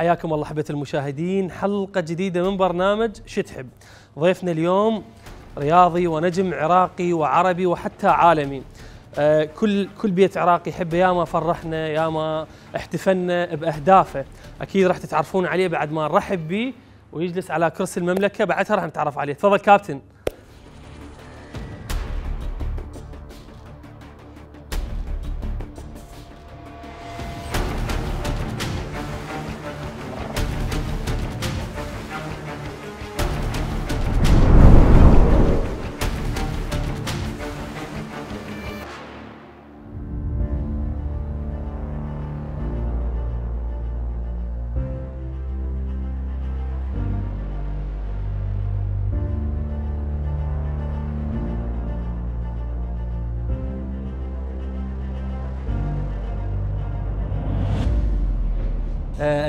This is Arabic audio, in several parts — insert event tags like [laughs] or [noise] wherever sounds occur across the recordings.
حياكم الله حبة المشاهدين حلقة جديدة من برنامج شتحب ضيفنا اليوم رياضي ونجم عراقي وعربي وحتى عالمي آه كل كل بيت عراقي يحبه ياما فرحنا ياما احتفلنا باهدافه اكيد راح تتعرفون عليه بعد ما نرحب به ويجلس على كرسي المملكه بعدها راح نتعرف عليه تفضل كابتن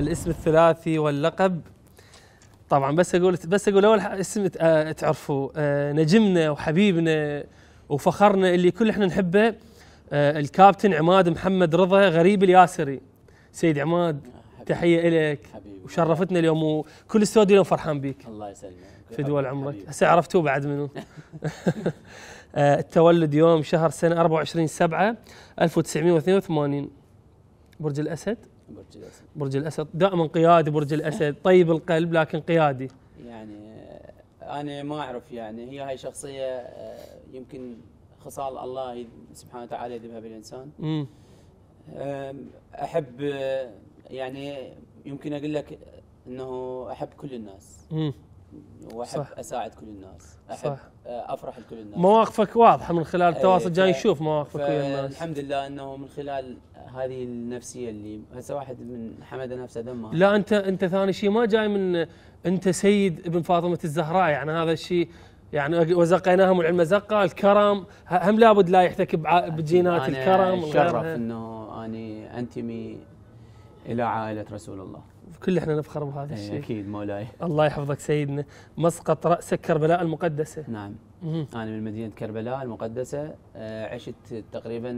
الاسم الثلاثي واللقب طبعا بس اقول بس اقول اول اسم آه، تعرفوا آه، نجمنا وحبيبنا وفخرنا اللي كل احنا نحبه آه، الكابتن عماد محمد رضا غريب الياسري سيد عماد تحيه لك وشرفتنا اليوم وكل استوديو اليوم فرحان بيك الله يسلمك في دول عمرك هسه عرفتوه بعد منو [laughs] التولد يوم شهر سنه 24 7 1982 برج الاسد برج الاسد برج الاسد دائما قيادي برج الاسد [laughs] طيب القلب لكن قيادي يعني آه، انا ما اعرف يعني هي هاي شخصيه آه، يمكن خصال الله سبحانه وتعالى يذبها بالانسان احب آه، يعني يمكن اقول لك انه احب كل الناس واحب صح. اساعد كل الناس احب صح. افرح لكل الناس مواقفك واضحه من خلال إيه، التواصل جاي نشوف مواقفك ويا الناس الحمد لله انه من خلال هذه النفسيه اللي هسه واحد من حمد نفسه دمه لا انت انت ثاني شيء ما جاي من انت سيد ابن فاطمه الزهراء يعني هذا الشيء يعني وزقيناهم العلم زقه الكرم هم لابد لا يحتك بجينات الكرم أنا انه اني انتمي الى عائله رسول الله كل احنا نفخر بهذا إيه، الشيء اكيد مولاي الله يحفظك سيدنا مسقط راسك كربلاء المقدسه نعم مم. انا من مدينه كربلاء المقدسه آه، عشت تقريبا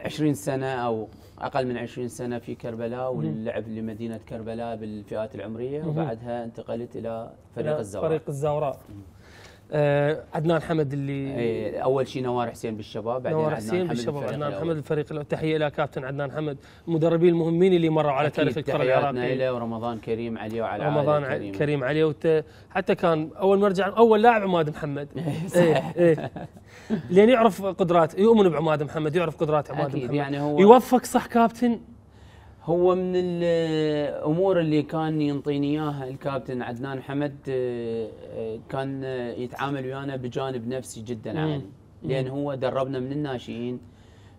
20 آه، سنه او اقل من 20 سنه في كربلاء واللعب لمدينه كربلاء بالفئات العمريه وبعدها انتقلت الى فريق الزوراء فريق الزوراء آه عدنان حمد اللي ايه اول شيء نوار حسين بالشباب بعدين نوار حسين بالشباب عدنان حمد الفريق تحيه الى كابتن عدنان حمد المدربين المهمين اللي مروا على تاريخ الكره العراقيه له ورمضان كريم عليه وعلى رمضان كريم, كريم عليه وت... حتى كان اول ما اول لاعب عماد محمد [laughs] إيه، إيه، صحيح ايه ايه يعرف قدرات يؤمن بعماد محمد يعرف قدرات عماد محمد يعني هو يوفق صح كابتن هو من الامور اللي كان ينطيني اياها الكابتن عدنان حمد آه، آه، كان آه، يتعامل ويانا بجانب نفسي جدا عالي لان هو دربنا من الناشئين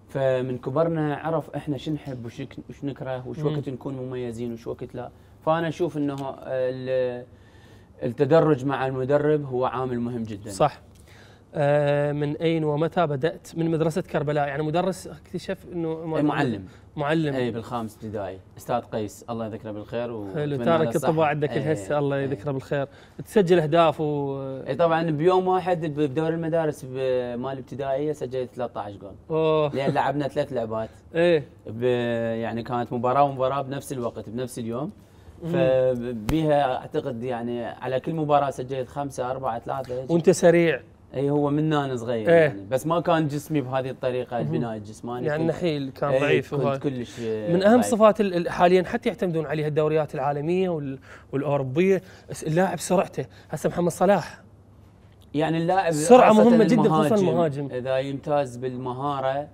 فمن كبرنا عرف احنا شو نحب وش نكره وش وقت نكون مميزين وش وقت لا فانا اشوف انه التدرج مع المدرب هو عامل مهم جدا صح من اين ومتى بدات من مدرسه كربلاء يعني مدرس اكتشف انه معلم معلم اي بالخامس ابتدائي استاذ قيس الله يذكره بالخير حلو تارك الطباع عندك الهسه الله يذكره بالخير تسجل اهداف و اي طبعا بيوم واحد بدور المدارس مال الابتدائيه سجلت 13 جول اوه لان لعبنا ثلاث لعبات ايه يعني كانت مباراه ومباراه بنفس الوقت بنفس اليوم فبيها اعتقد يعني على كل مباراه سجلت خمسه اربعه ثلاثه وانت سريع اي هو من انا صغير ايه. يعني بس ما كان جسمي بهذه الطريقه البناء الجسماني يعني نحيل كان إيه، ضعيف ايه كنت كلش من اهم صفات حاليا حتى يعتمدون عليها الدوريات العالميه والاوروبيه اللاعب سرعته هسه محمد صلاح يعني اللاعب سرعه مهمه جدا خصوصا المهاجم اذا يمتاز بالمهاره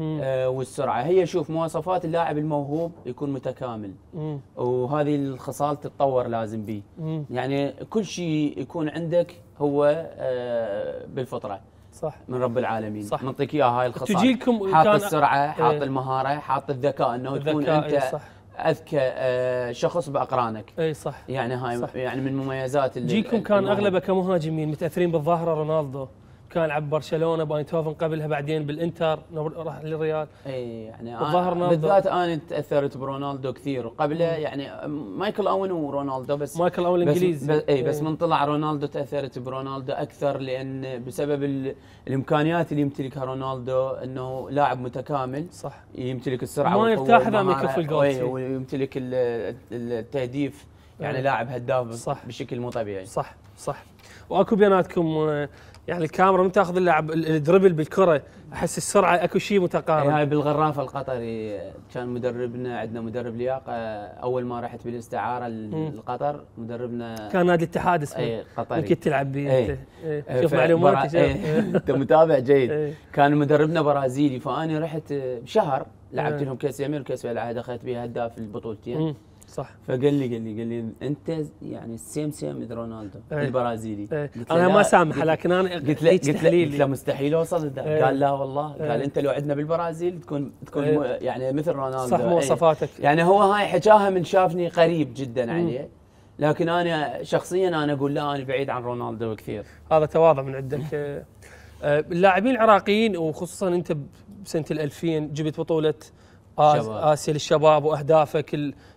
آه والسرعه هي شوف مواصفات اللاعب الموهوب يكون متكامل مم. وهذه الخصال تتطور لازم به يعني كل شيء يكون عندك هو آه، بالفطره صح من رب العالمين صح منطيك اياها هاي الخصائص تجيكم حاط السرعه حاط ايه المهاره حاط الذكاء انه تكون انت ايه صح اذكى آه، شخص باقرانك اي صح يعني هاي صح يعني من مميزات اللي جيكم كان اغلبه كمهاجمين متاثرين بالظاهره رونالدو كان لعب برشلونه باينتهوفن قبلها بعدين بالانتر راح للريال اي يعني بالذات انا تاثرت برونالدو كثير قبله يعني مايكل اون ورونالدو بس مايكل اون الانجليزي بس اي بس من طلع رونالدو تاثرت برونالدو اكثر لان بسبب الامكانيات اللي يمتلكها رونالدو انه لاعب متكامل صح يمتلك السرعه ما يرتاح اذا ما يكف الجول ويمتلك التهديف يعني لاعب هداف صح بشكل مو طبيعي صح صح واكو بيناتكم آه، يعني الكاميرا مو تاخذ اللاعب الدربل بالكره احس السرعه اكو شيء متقارب إيه، هاي بالغرافه القطري كان مدربنا عندنا مدرب لياقه اول ما رحت بالاستعاره لقطر مدربنا كان نادي الاتحاد اسمه اي قطري كنت تلعب به إيه. إيه. ايه ايه شوف معلوماتك [laughs] انت متابع جيد [laughs] كان مدربنا برازيلي فانا رحت بشهر لعبت لهم كاس يمين وكاس العهد اخذت بها هداف البطولتين صح فقال لي قال لي قال لي انت يعني السيم سيم مثل رونالدو ايه البرازيلي ايه انا ما سامحه لكن انا قلت له قلت له قلت له مستحيل اوصل ايه قال لا والله ايه قال انت لو عندنا بالبرازيل تكون تكون ايه يعني مثل رونالدو صح مواصفاتك ايه يعني هو هاي حكاها من شافني قريب جدا عليه لكن انا شخصيا انا اقول لا انا بعيد عن رونالدو كثير هذا تواضع من عندك [laughs] آه، اللاعبين العراقيين وخصوصا انت بسنه ال 2000 جبت بطوله اسيا للشباب واهدافك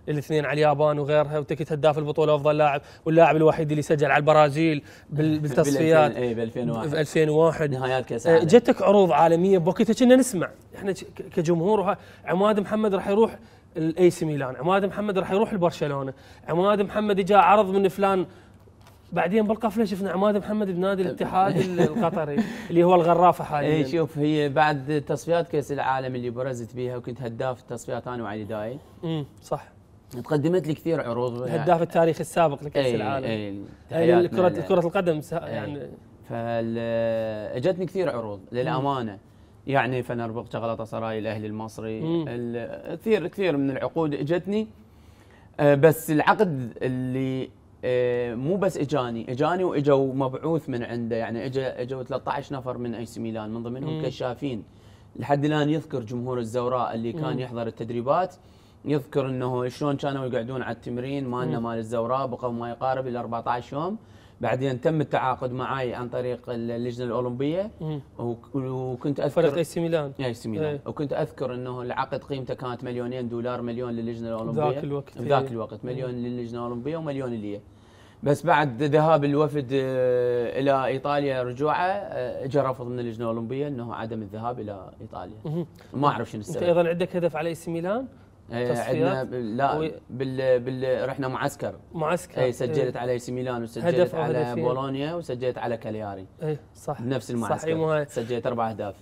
الاثنين على اليابان وغيرها وتكت هداف البطوله وافضل لاعب واللاعب الوحيد اللي سجل على البرازيل [laughs] بالتصفيات اي ب 2001 في 2001 نهايات كاس آه، العالم جتك عروض عالميه بوقتها كنا نسمع احنا كجمهور عماد محمد راح يروح الاي سي ميلان، عماد محمد راح يروح لبرشلونه، عماد محمد اجى عرض من فلان بعدين بالقفله شفنا عماد محمد بنادي [laughs] الاتحاد القطري اللي هو الغرافه حاليا اي شوف هي بعد تصفيات كاس العالم اللي برزت بيها وكنت هداف التصفيات انا وعلي داي امم صح تقدمت لي كثير عروض الهداف يعني التاريخي السابق لكاس أي العالم اي أي كره كره القدم إيه. يعني ف فاجتني كثير عروض للامانه يعني فنربغت غلطه سراي الاهلي المصري كثير كثير من العقود اجتني آه، بس العقد اللي آه، مو بس اجاني اجاني واجوا مبعوث من عنده يعني اجا اجوا 13 نفر من اي سي ميلان من ضمنهم مم. كشافين لحد الان يذكر جمهور الزوراء اللي كان مم. يحضر التدريبات يذكر انه شلون كانوا يقعدون على التمرين مالنا مال الزوراء بقوا ما يقارب ال 14 يوم بعدين تم التعاقد معي عن طريق اللجنه الاولمبيه مم. وكنت اذكر فريق اي سي ميلان اي سي ميلان ايه. وكنت اذكر انه العقد قيمته كانت مليونين دولار مليون للجنه الاولمبيه ذاك الوقت ذاك إيه. الوقت مليون للجنه الاولمبيه ومليون لي بس بعد ذهاب الوفد آه، الى ايطاليا رجوعه اجى آه، رفض من اللجنه الاولمبيه انه عدم الذهاب الى ايطاليا ما اعرف شنو السبب انت ايضا عندك هدف على اي سي ميلان آه، عندنا لا و... بال... بال... رحنا معسكر معسكر اي إيه. سجلت ايه على اي سي ميلان وسجلت على بولونيا وسجلت على كالياري اي صح نفس المعسكر صح سجلت اربع اهداف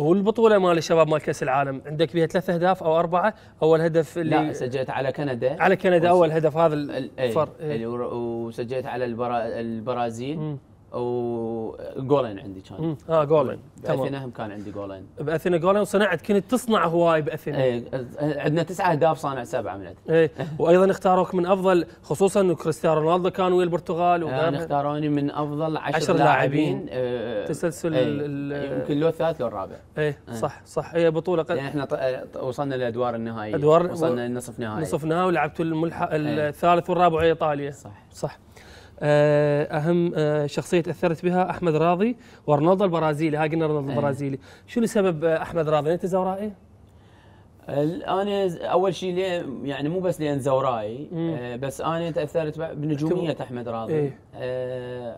والبطوله مال الشباب مال كاس العالم عندك بها ثلاث اهداف او اربعه اول هدف اللي لا سجلت على كندا على كندا اول هدف هذا الفرق ايه. إيه. وسجلت على البرا البرازيل مم. وجولين عندي كان اه جولين باثينا هم كان عندي جولين باثينا جولين وصنعت كنت تصنع هواي باثينا اي عندنا تسعة اهداف صانع سبعه من عندنا اي وايضا اختاروك من افضل خصوصا انه كريستيانو رونالدو كان ويا البرتغال آه، وكان يعني اختاروني من افضل عشر لاعبين آه تسلسل ايه يمكن لو الثالث لو الرابع اي ايه صح صح هي إيه، بطوله قد يعني احنا آه، وصلنا لادوار النهائيه ادوار وصلنا لنصف نهائي نصف نهائي ولعبتوا الملحق إيه. الثالث والرابع ايطاليا صح صح آه، اهم آه، شخصيه تاثرت بها احمد راضي ورونالدو البرازيلي ها قلنا رونالدو إيه. البرازيلي شنو سبب احمد راضي انت زورائي انا اول شيء يعني مو بس لان زوراي آه، بس انا تاثرت بنجوميه احمد راضي إيه.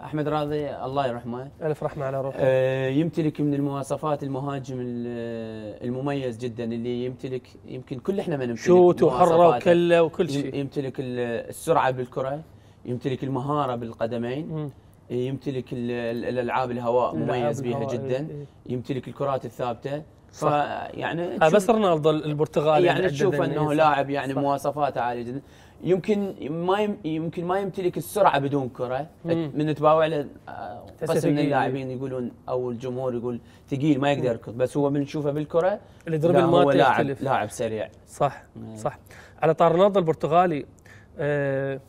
احمد راضي الله يرحمه الف رحمه على روحه يمتلك من المواصفات المهاجم المميز جدا اللي يمتلك يمكن كل احنا ما نمتلك شوت وحره وكله وكل شيء يمتلك السرعه بالكره يمتلك المهاره بالقدمين يمتلك الالعاب الهواء مميز بها إيه، جدا إيه. يمتلك الكرات الثابته فيعني آه، بس رونالدو البرتغالي يعني تشوف انه لاعب يعني مواصفاته عاليه جدا يمكن ما يمكن ما يمتلك السرعه بدون كره مم. من تباوع له آه، قسم من اللاعبين يقولون او الجمهور يقول ثقيل ما يقدر يركض بس هو من نشوفه بالكره الدربل ما هو لاعب لاعب سريع صح مم. صح على طار رونالدو البرتغالي آه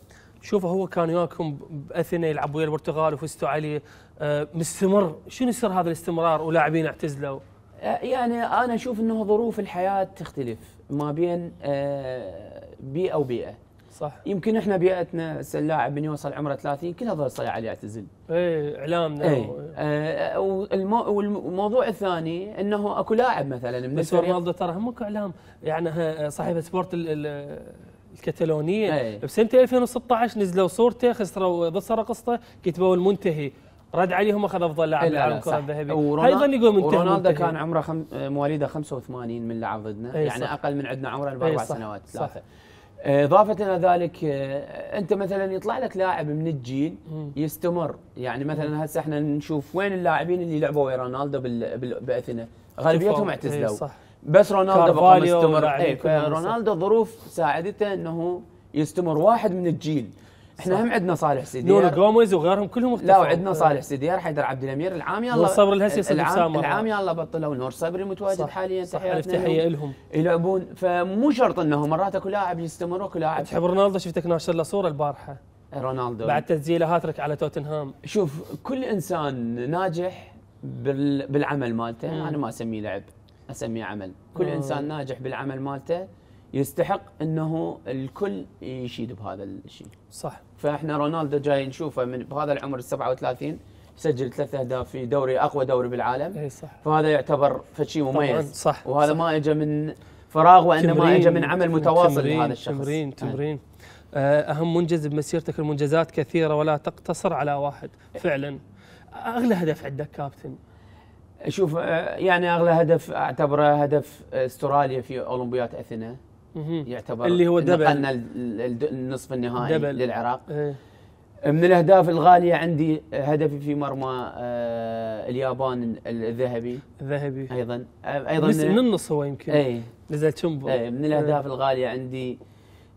شوفوا هو كان وياكم باثينا يلعب ويا البرتغال وفزتوا عليه آه، مستمر شنو سر هذا الاستمرار ولاعبين اعتزلوا؟ آه، يعني انا اشوف انه ظروف الحياه تختلف ما بين آه، بيئه وبيئه صح يمكن احنا بيئتنا اللاعب من يوصل عمره 30 كلها ظل صيعه عليه يعتزل ايه اعلامنا ايه آه والموضوع الثاني انه اكو لاعب مثلا من بس رونالدو ترى هم اعلام يعني صاحب سبورت الكتالونية أي. بسنه 2016 نزلوا صورته خسروا ضد قصته كتبوا المنتهي رد عليهم اخذ افضل لاعب بالعالم إيه، الكره الذهبيه ايضا يقول منتهي رونالدو كان عمره خم... مواليده 85 من لعب ضدنا إيه، يعني صح. اقل من عندنا عمره باربع إيه، سنوات ثلاثه اضافه الى ذلك انت مثلا يطلع لك لاعب من الجيل يستمر يعني مثلا هسه احنا نشوف وين اللاعبين اللي لعبوا ويا رونالدو بال... بال... غالبيتهم اعتزلوا بس رونالدو بقى مستمر يعني اي فرونالدو ظروف ساعدته انه يستمر واحد من الجيل احنا صح. هم عندنا صالح سيدير نور جوميز وغيرهم كلهم لا وعندنا صالح سيدير حيدر عبد الامير العام يلا صبر الهسي العام, العام يلا بطلوا نور صبري متواجد صح حاليا صح تحيه لهم يلعبون فمو شرط انه مرات اكو لاعب يستمر اكو لاعب تحب رونالدو شفتك ناشر له صوره البارحه رونالدو بعد تسجيله هاتريك على توتنهام شوف كل انسان ناجح بالعمل مالته انا ما اسميه لعب اسميه عمل كل أوه. انسان ناجح بالعمل مالته يستحق انه الكل يشيد بهذا الشيء صح فاحنا رونالدو جاي نشوفه من بهذا العمر ال 37 سجل ثلاث اهداف في دوري اقوى دوري بالعالم اي صح فهذا يعتبر فشيء مميز صح وهذا صح ما اجى من فراغ وانما اجى من عمل متواصل تمرين لهذا الشخص تمرين آه. تمرين آه. اهم منجز بمسيرتك المنجزات كثيره ولا تقتصر على واحد فعلا اغلى هدف عندك كابتن شوف آه، يعني اغلى هدف اعتبره هدف استراليا في اولمبياد اثينا يعتبر اللي هو دبل نقلنا النصف النهائي دبل. للعراق ايه. من الاهداف الغاليه عندي هدفي في مرمى آه، اليابان الذهبي الذهبي ايضا ايضا من النص هو يمكن ايه. نزل تشمبو اي من الاهداف إيه. الغاليه عندي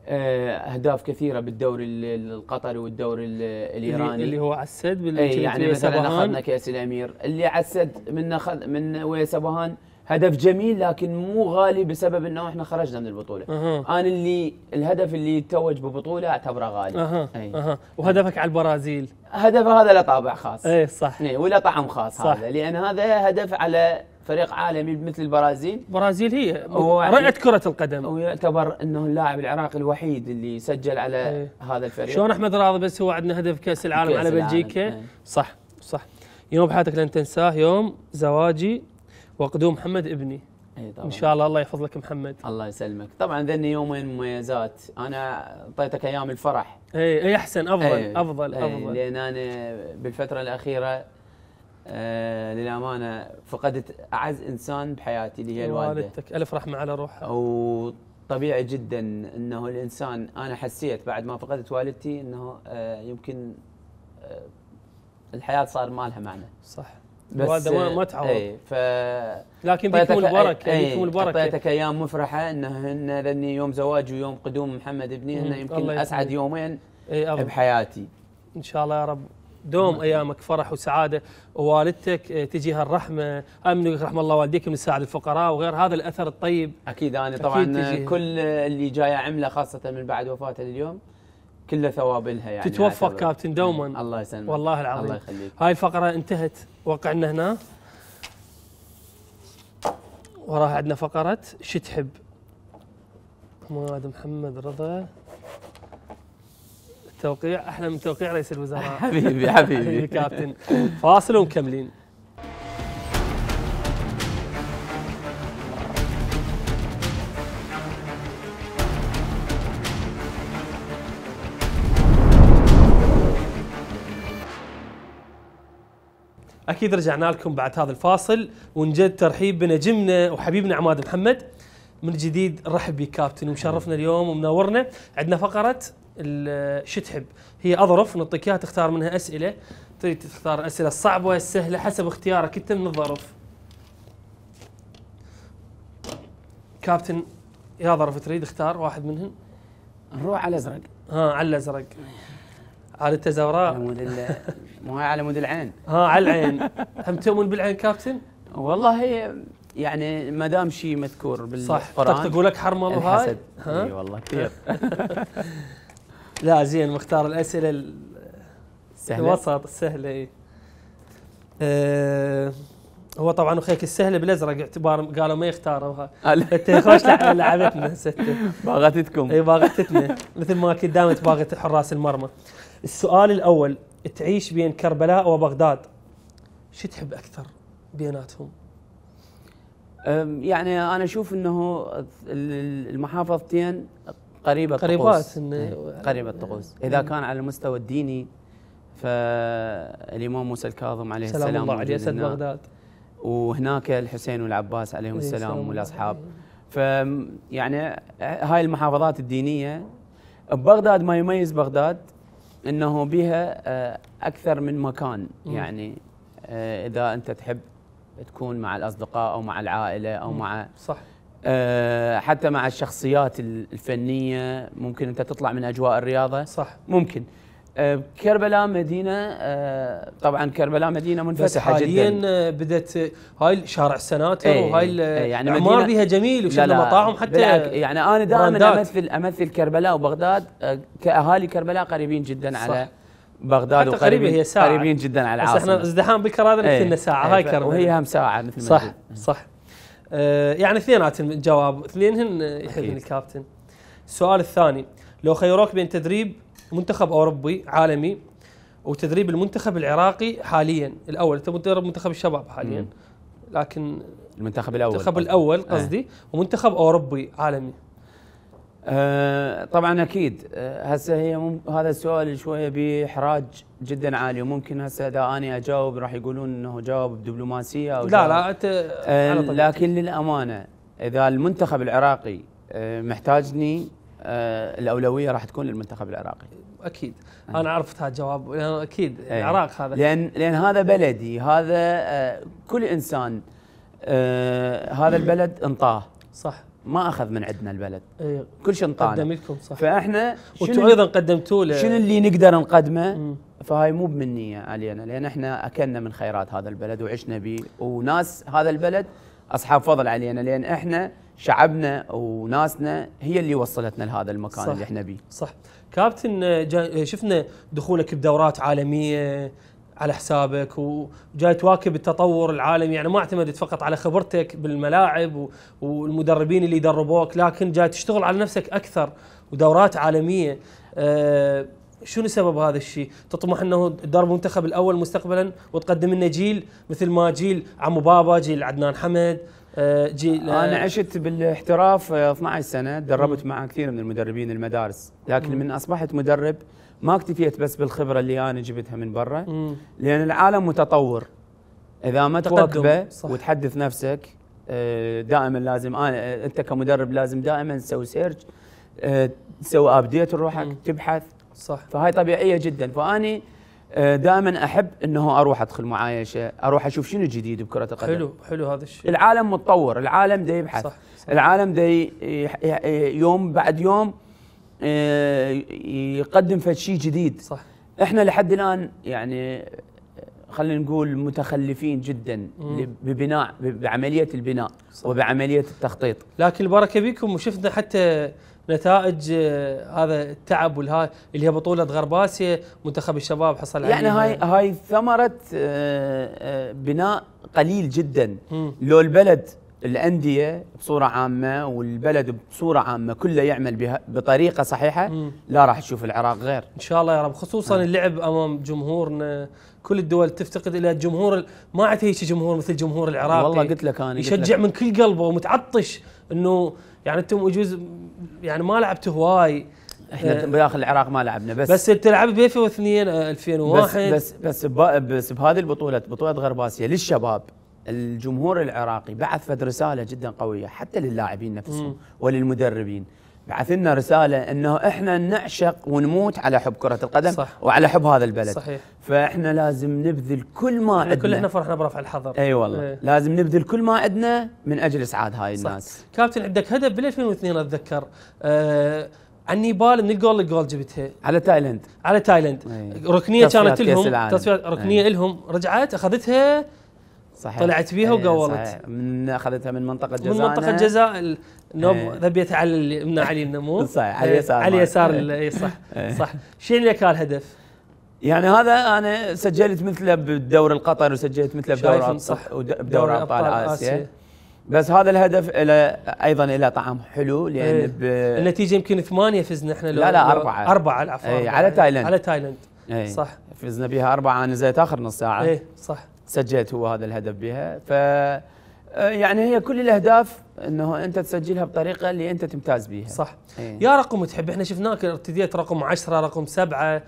آه، اهداف كثيره بالدوري القطري والدوري الايراني اللي هو عسد السد اي يعني مثلا اخذنا كاس الامير اللي عسد من أخذ من ابوهان هدف جميل لكن مو غالي بسبب انه احنا خرجنا من البطوله أه. انا اللي الهدف اللي توج ببطوله اعتبره غالي أه. أي. أه. وهدفك على البرازيل هدف هذا له طابع خاص اي صح اي ولا طعم خاص صح. هذا لان هذا هدف على فريق عالمي مثل البرازيل البرازيل هي رعة كرة القدم ويعتبر انه اللاعب العراقي الوحيد اللي سجل على ايه. هذا الفريق شلون احمد راضي بس هو عندنا هدف كاس العالم كأس على بلجيكا ايه. صح صح يوم بحياتك لن تنساه يوم زواجي وقدوم محمد ابني ايه ان شاء الله الله يحفظ لك محمد الله يسلمك طبعا ذني يومين مميزات انا اعطيتك ايام الفرح اي اي احسن افضل ايه افضل ايه افضل لان انا بالفتره الاخيره آه، للامانه فقدت اعز انسان بحياتي اللي هي الوالده والدتك الف رحمه على روحها وطبيعي جدا انه الانسان انا حسيت بعد ما فقدت والدتي انه آه، يمكن آه، الحياه صار ما لها معنى صح بس ما ما تعوض اي ف لكن بيكون البركه ايه بيكون البركه اعطيتك ايام مفرحه انه هن لاني يوم زواجي ويوم قدوم محمد ابني انه يمكن اسعد يومين ايه بحياتي ان شاء الله يا رب دوم نعم. ايامك فرح وسعاده ووالدتك آه، تجيها الرحمه امن رحم الله والديك من ساعد الفقراء وغير هذا الاثر الطيب اكيد انا طبعا أكيد كل اللي جاي عمله خاصه من بعد وفاته لليوم كله ثواب لها يعني تتوفق كابتن دوما إيه، الله يسلمك والله العظيم الله يخليك هاي الفقره انتهت وقعنا هنا وراها عندنا فقره شو تحب محمد رضا توقيع احلى من توقيع رئيس الوزراء [laughs] حبيبي حبيبي [laughs] كابتن فاصل ومكملين اكيد رجعنا لكم بعد هذا الفاصل ونجد ترحيب بنجمنا وحبيبنا عماد محمد من جديد رحب بك كابتن ومشرفنا اليوم ومنورنا عندنا فقره شو تحب هي اظرف نعطيك اياها تختار منها اسئله تريد تختار الاسئله الصعبه والسهله حسب اختيارك انت من الظرف كابتن يا ظرف تريد اختار واحد منهم نروح على الازرق ها على الازرق على التزاوراء على مود مو على مود العين ها على العين هم تؤمن بالعين كابتن؟ والله يعني ما دام شيء مذكور بالقران صح تقول لك حرمل وهاي اي والله كثير [laughs] لا زين مختار الاسئله السهلة الوسط السهله اي أه هو طبعا اخيك السهله بالازرق اعتبار قالوا ما يختاروها [laughs] انت خوش لعبتنا باغتتكم اي باغتتنا مثل ما كنت دائما تباغت حراس المرمى السؤال الاول تعيش بين كربلاء وبغداد شو تحب اكثر بيناتهم؟ يعني انا اشوف انه المحافظتين قريبة قريبات إيه، قريبة الطقوس إذا كان على المستوى الديني فالإمام موسى الكاظم عليه السلام, السلام الله عليه أسد بغداد وهناك الحسين والعباس عليهم السلام والأصحاب ف يعني هاي المحافظات الدينية ببغداد ما يميز بغداد أنه بها آه، أكثر من مكان يعني آه، إذا أنت تحب تكون مع الأصدقاء أو مع العائلة أو مع صح آه، حتى مع الشخصيات الفنيه ممكن انت تطلع من اجواء الرياضه صح ممكن آه، كربلاء مدينه آه، طبعا كربلاء مدينه منفتحه بس حاليا جدا هاي شارع السناتر ايه وهاي إيه، يعني الاعمار بها جميل وشكل مطاعم حتى يعني انا دائما امثل امثل كربلاء وبغداد كاهالي كربلاء قريبين جدا صح على بغداد وقريبين هي ساعة قريبين جدا على العاصمه بس احنا ازدحام بالكرادة مثلنا ايه ساعه ايه هاي كربلاء وهي هم ساعه مثل ما صح صح آه، يعني اثنيناتهم الجواب اثنينهن يحبن الكابتن السؤال الثاني لو خيروك بين تدريب منتخب اوروبي عالمي وتدريب المنتخب العراقي حاليا الاول انت مدرب منتخب الشباب حاليا لكن المنتخب الاول المنتخب الاول إيه. قصدي ومنتخب اوروبي عالمي آه طبعا اكيد آه هسه هي مم... هذا السؤال شويه باحراج جدا عالي وممكن هسه اذا انا اجاوب راح يقولون انه جاوب دبلوماسيه او لا جاوب. لا انت آه لكن للامانه اذا المنتخب العراقي آه محتاجني آه الاولويه راح تكون للمنتخب العراقي اكيد آه. انا عرفت هذا الجواب اكيد إيه. العراق هذا لان لان هذا بلدي هذا آه كل انسان آه هذا البلد انطاه صح ما اخذ من عندنا البلد أيه. كل شيء انطانا قدم لكم صح فاحنا وانتم ايضا قدمتوا له شنو اللي نقدر نقدمه مم. فهاي مو بمنية علينا لان احنا اكلنا من خيرات هذا البلد وعشنا به وناس هذا البلد اصحاب فضل علينا لان احنا شعبنا وناسنا هي اللي وصلتنا لهذا المكان صح. اللي احنا به صح كابتن شفنا دخولك بدورات عالميه على حسابك وجاي تواكب التطور العالمي يعني ما اعتمدت فقط على خبرتك بالملاعب والمدربين اللي يدربوك لكن جاي تشتغل على نفسك اكثر ودورات عالميه آه، شنو سبب هذا الشيء؟ تطمح انه تدرب المنتخب الاول مستقبلا وتقدم لنا جيل مثل ما جيل عمو بابا، جيل عدنان حمد، آه، جيل آه، انا عشت بالاحتراف 12 سنه، دربت مع كثير من المدربين المدارس، لكن من اصبحت مدرب ما اكتفيت بس بالخبره اللي انا جبتها من برا لان العالم متطور اذا ما تواكبه وتحدث نفسك آه، دائما لازم انا آه، انت كمدرب لازم دائما تسوي سيرش آه، تسوي ابديت لروحك تبحث صح فهاي طبيعيه جدا فاني دائما احب انه اروح ادخل معايشه اروح اشوف شنو جديد بكره القدم حلو حلو هذا الشيء العالم متطور العالم دا يبحث صح, صح العالم دا يوم بعد يوم آه، يقدم شيء جديد صح احنا لحد الان يعني آه، خلينا نقول متخلفين جدا ببناء بعمليه البناء صح. وبعمليه التخطيط لكن البركه بكم وشفنا حتى نتائج آه، هذا التعب والها اللي هي بطوله غرباسيا منتخب الشباب حصل عليها يعني هاي هاي ثمره بناء قليل جدا لو البلد الانديه بصوره عامه والبلد بصوره عامه كله يعمل بها بطريقه صحيحه مم. لا راح تشوف العراق غير ان شاء الله يا رب خصوصا نعم. اللعب امام جمهورنا كل الدول تفتقد الى جمهور ما عاد هيك جمهور مثل جمهور العراق والله قلت لك انا يشجع لك. من كل قلبه ومتعطش انه يعني انتم يجوز يعني ما لعبت هواي احنا آه بداخل العراق ما لعبنا بس بس انت لعبت ب 2002 2001 بس بس بس, بس بهذه البطوله بطوله غرب اسيا للشباب الجمهور العراقي بعث فد رساله جدا قويه حتى للاعبين نفسهم مم. وللمدربين بعث لنا رساله انه احنا نعشق ونموت على حب كره القدم صح. وعلى حب هذا البلد صحيح فاحنا لازم نبذل كل ما عندنا كل احنا فرحنا برفع الحظر اي أيوة والله ايه. لازم نبذل كل ما عندنا من اجل اسعاد هاي الناس صح. كابتن عندك هدف بال 2002 اتذكر آه عن نيبال من الجول الجول جبتها على تايلند على تايلند أيه. ركنيه كانت لهم تصفيات ركنيه أيه. لهم رجعت اخذتها صحيح طلعت فيها إيه، وقولت من اخذتها من منطقه جزاء من منطقه جزاء نوب إيه. ذبيت على من علي [laughs] النمو صحيح على إيه، اليسار على اليسار صح [laughs] صح شنو اللي كان الهدف؟ يعني هذا انا سجلت مثله بالدوري القطري وسجلت مثله بدور صح بدوري ابطال اسيا بس هذا الهدف إلى ايضا الى طعم حلو لان ايه النتيجه يمكن ثمانيه فزنا احنا لا لا اربعه اربعه العفو على تايلاند على تايلاند صح فزنا بها اربعه نزلت اخر نص ساعه اي صح سجلت هو هذا الهدف بها ف آه، يعني هي كل الاهداف انه انت تسجلها بطريقه اللي انت تمتاز بيها صح ايه. يا رقم تحب احنا شفناك ابتديت رقم 10 رقم 7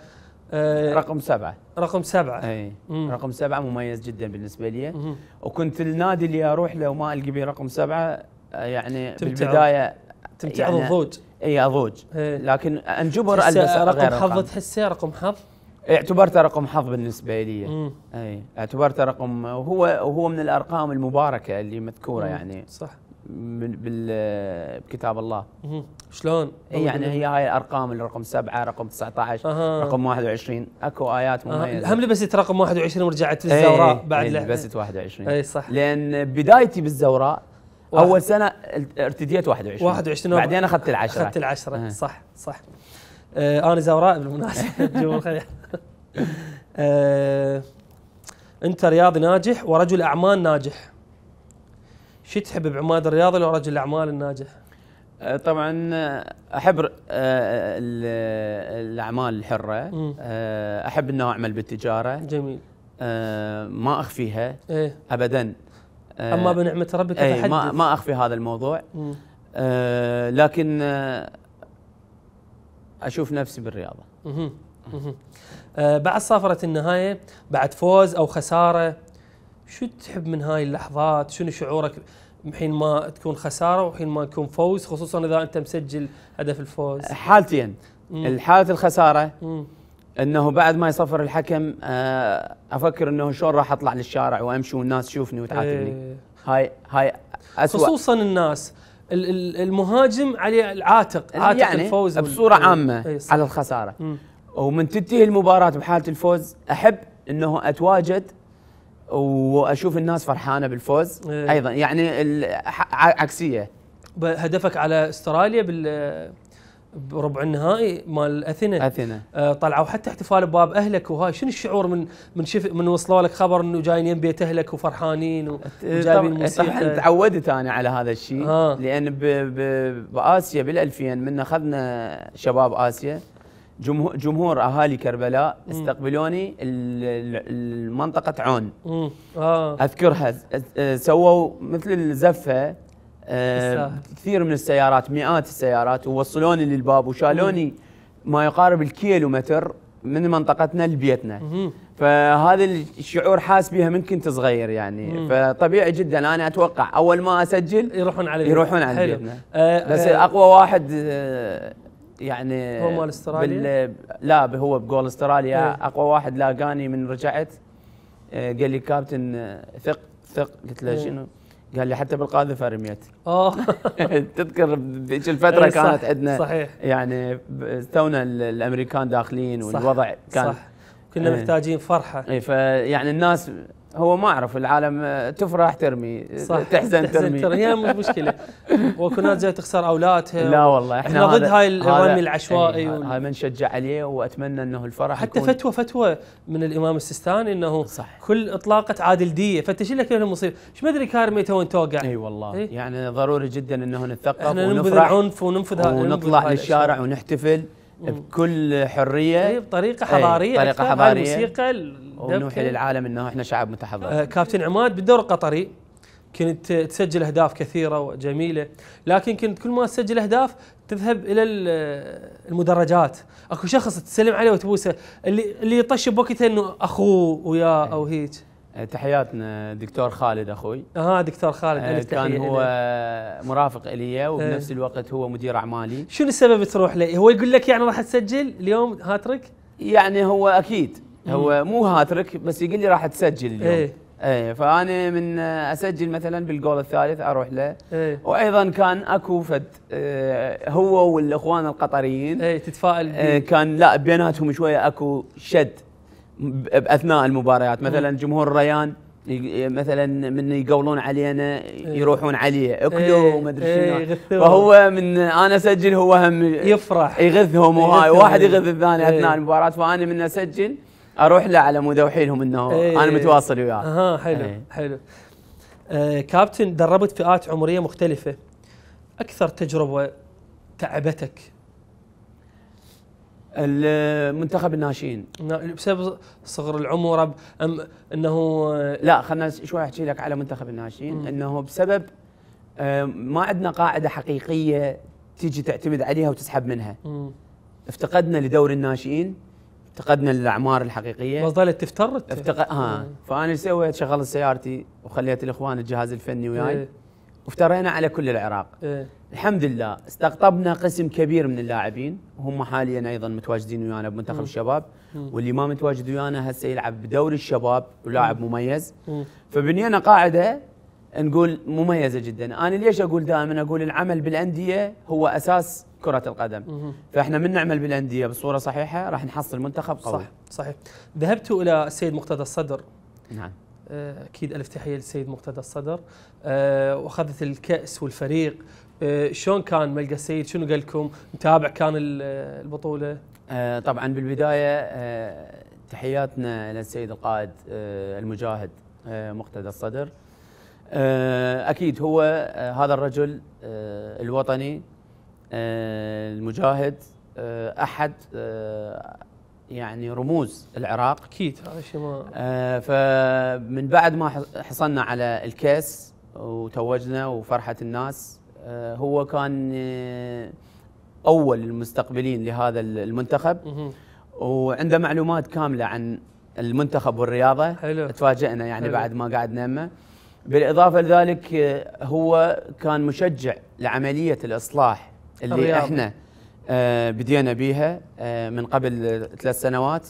آه رقم سبعة رقم سبعة اي رقم سبعة مميز جدا بالنسبة لي مم. وكنت النادي اللي اروح له وما القى به رقم سبعة آه، يعني تمتع بالبداية تمتع يعني الضوج اي اضوج ايه. لكن انجبر البس رقم حظ تحسه رقم حظ اعتبرته رقم حظ بالنسبه لي اي اعتبرته رقم وهو وهو من الارقام المباركه اللي مذكوره يعني صح من بال بكتاب الله شلون؟ اي يعني هي هاي الارقام اللي رقم سبعه رقم 19 أه. رقم 21 اكو ايات مميزه أه. هم لبست رقم 21 ورجعت للزوراء أي بعد أي لبست 21 اي صح لان بدايتي بالزوراء واحد. اول سنه ارتديت 21 21 بعدين اخذت العشره اخذت العشره أه. صح صح آه انا زوراء بالمناسبه [laughs] [laughs] آه انت رياضي ناجح ورجل اعمال ناجح شو تحب بعماد الرياضي لو رجل الاعمال الناجح؟ آه، طبعا آه، احب آه، الاعمال الحره احب انه اعمل بالتجاره جميل ما اخفيها إيه؟ ابدا اما بنعمه ربك أي ما ما اخفي هذا الموضوع لكن اشوف نفسي بالرياضه مم. مم. آه، بعد صافرة النهاية بعد فوز أو خسارة شو تحب من هاي اللحظات شنو شعورك حين ما تكون خسارة وحين ما يكون فوز خصوصا إذا أنت مسجل هدف الفوز حالتين الحالة الخسارة مم. انه بعد ما يصفر الحكم آه، افكر انه شلون راح اطلع للشارع وامشي والناس تشوفني وتعاتبني ايه هاي هاي أسوأ خصوصا الناس المهاجم عليه العاتق عاتق يعني الفوز بصوره إيه. عامه إيه، على الخساره مم. ومن تنتهي المباراة بحالة الفوز أحب أنه أتواجد واشوف الناس فرحانه بالفوز إيه. ايضا يعني عكسيه هدفك على استراليا بال بربع النهائي مال اثينا اثينا آه طلعوا حتى احتفال بباب اهلك وهاي شنو الشعور من من شف من وصلوا لك خبر انه جايين يم بيت اهلك وفرحانين وجايبين موسيقى طبعا تعودت انا على هذا الشيء آه. لان ب ب باسيا بال2000 من اخذنا شباب اسيا جمهور اهالي كربلاء استقبلوني المنطقه عون آه. اذكرها سووا مثل الزفه آه، كثير من السيارات مئات السيارات ووصلوني للباب وشالوني ما يقارب الكيلو متر من منطقتنا لبيتنا فهذا الشعور حاس بها من كنت صغير يعني مم. فطبيعي جدا انا اتوقع اول ما اسجل يروحون على يروحون على بيتنا آه، بس آه اقوى واحد آه، يعني هو مال استراليا؟ بال... لا هو بجول استراليا ايه. اقوى واحد لاقاني من رجعت إيه، قال لي كابتن آه، ثق ثق قلت له إيه. شنو؟ قال لي حتى بالقاذفه رميت [laughs] اه [laughs] تذكر بذيك الفتره ايه كانت عندنا صحيح يعني تونا الامريكان داخلين والوضع صح كان صح كنا إيه. محتاجين فرحه اي فيعني الناس هو ما اعرف العالم آه، تفرح ترمي آه، صح تحزن ترمي ترمي هي مش [laughs] مشكله وكنات جاي تخسر اولادها لا والله احنا, احنا ضد هاي الرمي العشوائي إيه، هذا هاي من شجع عليه واتمنى انه الفرح حتى يكون فتوى فتوى من الامام السيستاني انه صح كل اطلاقه عادل ديه فتش لك المصيبه ايش ما ادري كارمي تو توقع اي والله ايه؟ يعني ضروري جدا انه نتثقف وننفذ العنف وننفذ ونطلع للشارع ونحتفل بكل حريه اي بطريقه حضاريه بطريقه حضاريه الموسيقى ونوحي للعالم انه احنا شعب متحضر آه كابتن عماد بالدوري القطري كنت تسجل اهداف كثيره وجميله لكن كنت كل ما تسجل اهداف تذهب الى آه، المدرجات اكو شخص تسلم عليه وتبوسه اللي اللي يطش بوقته انه اخوه وياه او هيك آه، تحياتنا دكتور خالد اخوي اه دكتور خالد آه كان هو إلي. مرافق الي وبنفس آه. الوقت هو مدير اعمالي شنو السبب تروح له هو يقول لك يعني راح تسجل اليوم هاتريك يعني هو اكيد هو مو هاتريك بس يقول لي راح تسجل اليوم ايه ايه فانا من آه، اسجل مثلا بالجول الثالث اروح له ايه وايضا كان اكو فد اه هو والاخوان القطريين ايه تتفائل اه كان لا بيناتهم شويه اكو شد باثناء المباريات مثلا مم. جمهور الريان مثلا من يقولون علينا إيه. يروحون عليه اكلوا وما إيه. ادري إيه، شنو فهو من انا اسجل هو هم يفرح يغثهم وهاي واحد يغث الثاني اثناء المباراه فانا من اسجل اروح له على مود اوحيلهم انه ايه انا متواصل وياه اها حلو ايه حلو آه كابتن دربت فئات عمريه مختلفه اكثر تجربه تعبتك المنتخب الناشئين بسبب صغر العمر ام انه آه، لا خلنا شوي احكي لك على منتخب الناشئين انه بسبب آه، ما عندنا قاعده حقيقيه تيجي تعتمد عليها وتسحب منها افتقدنا لدور الناشئين افتقدنا الاعمار الحقيقيه بس ظلت تفتر افتق... ها فانا سويت شغلت سيارتي وخليت الاخوان الجهاز الفني وياي إيه. وافترينا على كل العراق إيه. الحمد لله استقطبنا قسم كبير من اللاعبين وهم حاليا ايضا متواجدين ويانا بمنتخب الشباب واللي ما متواجد ويانا هسه يلعب بدوري الشباب ولاعب مميز فبنينا قاعده نقول مميزه جدا انا ليش اقول دائما اقول العمل بالانديه هو اساس كرة القدم فاحنا من نعمل بالأندية بصورة صحيحة راح نحصل منتخب قوي صح صحيح ذهبت إلى السيد مقتدى الصدر نعم آه، أكيد ألف تحية للسيد مقتدى الصدر آه، وأخذت الكأس والفريق آه، شلون كان ملقى السيد شنو قال لكم متابع كان البطولة طبعا بالبداية تحياتنا للسيد القائد المجاهد مقتدى الصدر اكيد هو هذا الرجل الوطني آه، المجاهد آه، احد آه، يعني رموز العراق اكيد هذا الشيء ما فمن بعد ما حصلنا على الكاس وتوجنا وفرحه الناس هو كان اول المستقبلين لهذا المنتخب وعنده معلومات كامله عن المنتخب والرياضه حلو. تفاجئنا يعني حلو. بعد ما قعدنا امه بالاضافه لذلك هو كان مشجع لعمليه الاصلاح اللي الرياضي. احنا آه، بدينا بيها آه، من قبل ثلاث سنوات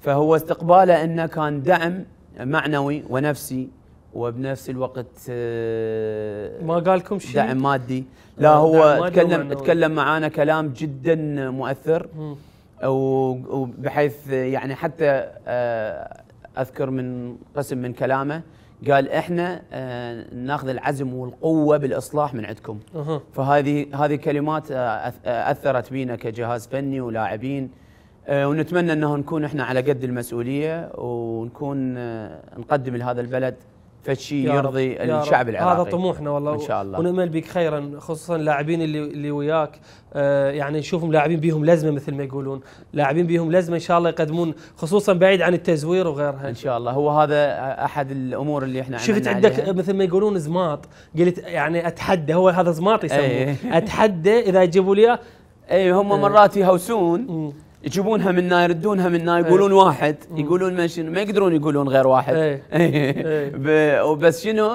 فهو استقباله انه كان دعم معنوي ونفسي وبنفس الوقت آه، ما قالكم شيء دعم مادي لا هو تكلم تكلم معانا كلام جدا مؤثر وبحيث يعني حتى اذكر من قسم من كلامه قال احنا آه، ناخذ العزم والقوه بالاصلاح من عندكم فهذه هذه كلمات آه، آه، اثرت بينا كجهاز فني ولاعبين ونتمنى انه نكون احنا على قد المسؤوليه ونكون نقدم لهذا البلد فشي يرضي الشعب العراقي هذا طموحنا والله ان شاء الله ونامل بك خيرا خصوصا اللاعبين اللي اللي وياك آه، يعني نشوفهم لاعبين بيهم لازمه مثل ما يقولون لاعبين بيهم لازمه ان شاء الله يقدمون خصوصا بعيد عن التزوير وغيرها ان شاء الله هو هذا احد الامور اللي احنا شفت عندك عليها. مثل ما يقولون زماط قلت يعني اتحدى هو هذا زماط يسموه إيه. اتحدى اذا يجيبوا لي اي إيه، هم آه. مرات يهوسون يجيبونها منا يردونها منا إيه. يقولون ايه. واحد يقولون ما شنو ما يقدرون يقولون غير واحد ايه. [laughs] ايه. وبس شنو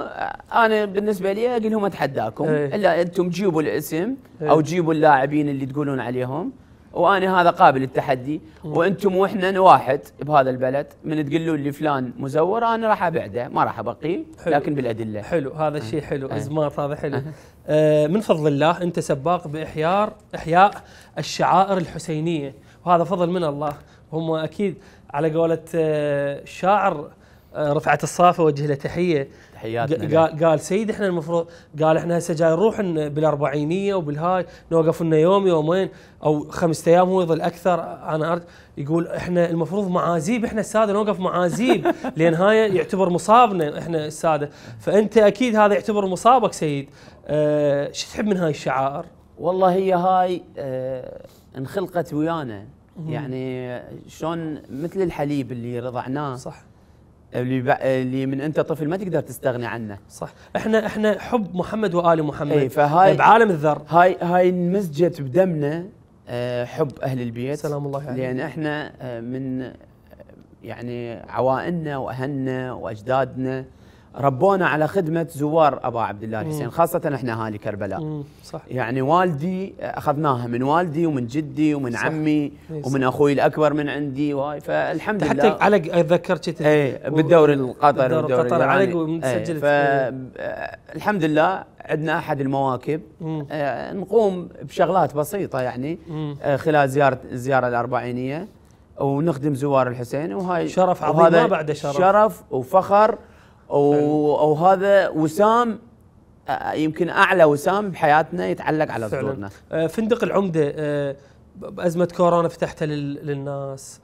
انا بالنسبه لي اقول لهم اتحداكم ايه. الا انتم جيبوا الاسم إيه. او جيبوا اللاعبين اللي تقولون عليهم وانا هذا قابل للتحدي وانتم واحنا واحد بهذا البلد من تقولوا لي فلان مزور انا راح ابعده ما راح ابقي لكن بالادله حلو هذا الشيء إيه. حلو أه. ازمار هذا حلو آه من فضل الله انت سباق باحيار احياء الشعائر الحسينيه وهذا فضل من الله هم اكيد على قولة الشاعر آه، آه، رفعت الصافة وجه له تحية تحياتنا قال, قال سيد احنا المفروض قال احنا هسه جاي نروح بالاربعينية وبالهاي نوقف لنا يوم يومين او خمسة ايام هو يظل اكثر انا أرد يقول احنا المفروض معازيب احنا السادة نوقف معازيب [laughs] لان هاي يعتبر مصابنا احنا السادة فانت اكيد هذا يعتبر مصابك سيد اه شو تحب من هاي الشعائر؟ والله هي هاي اه انخلقت ويانا يعني شلون مثل الحليب اللي رضعناه صح اللي ب... اللي من انت طفل ما تقدر تستغني عنه صح احنا احنا حب محمد وال محمد ايه فهاي يعني بعالم الذر هاي هاي انمزجت بدمنا آه، حب اهل البيت سلام الله عليه لان احنا آه، من آه، يعني عوائلنا واهلنا واجدادنا ربونا على خدمه زوار ابا عبد الله الحسين خاصه احنا اهالي كربلاء صح يعني والدي اخذناها من والدي ومن جدي ومن صح. عمي إيه، صح. ومن اخوي الاكبر من عندي وهاي فالحمد حتى لله حتى علق ذكرت ايه بالدوري القطري بالدوري القطري علق ومسجل إيه، آه، الحمد لله عندنا احد المواكب آه نقوم بشغلات بسيطه يعني آه خلال زياره الزياره الاربعينيه ونخدم زوار الحسين وهاي شرف عظيم ما بعده شرف شرف وفخر هذا وسام يمكن اعلى وسام بحياتنا يتعلق على صدورنا فندق العمده بازمه كورونا فتحته للناس